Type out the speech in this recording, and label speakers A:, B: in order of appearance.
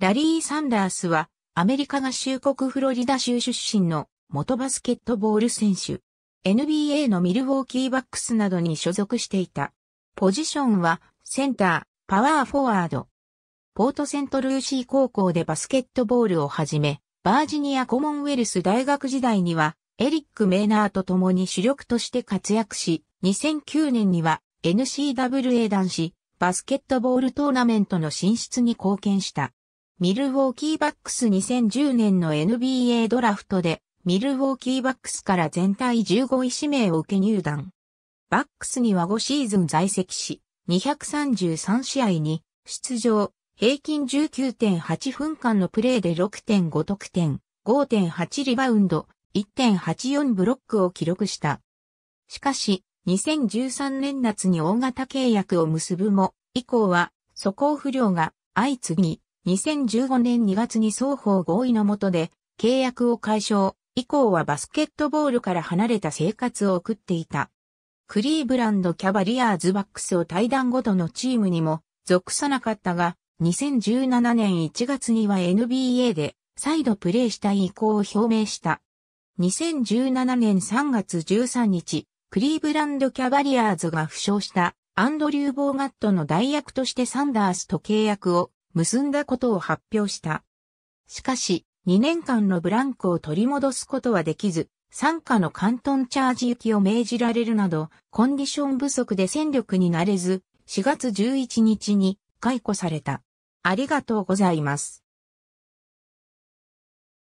A: ラリ
B: ー・サンダースは、アメリカ合衆国フロリダ州出身の元バスケットボール選手。NBA のミルウォーキーバックスなどに所属していた。ポジションは、センター、パワーフォワード。ポートセントルーシー高校でバスケットボールをはじめ、バージニアコモンウェルス大学時代には、エリック・メーナーと共に主力として活躍し、2009年には n c w a 男子バスケットボールトーナメントの進出に貢献した。ミルウォーキーバックス2010年の NBA ドラフトで、ミルウォーキーバックスから全体15位指名を受け入団。バックスには5シーズン在籍し、233試合に出場、平均19.8分間のプレーで6.5得点、5.8リバウンド、1.84ブロックを記録した。しかし、2013年夏に大型契約を結ぶも、以降は、素行不良が相次ぎ、2015年2月に双方合意のもとで契約を解消、以降はバスケットボールから離れた生活を送っていた。クリーブランドキャバリアーズバックスを退団ごとのチームにも属さなかったが、2017年1月には NBA で再度プレーしたい意向を表明した。2017年3月13日、クリーブランドキャバリアーズが負傷したアンドリュー・ボーガットの代役としてサンダースと契約を結んだことを発表した。しかし、2年間のブランクを取り戻すことはできず、参加の関東チャージ行きを命じられるなど、コンディション不足で戦力になれず、4月11日に解雇された。ありがとうございます。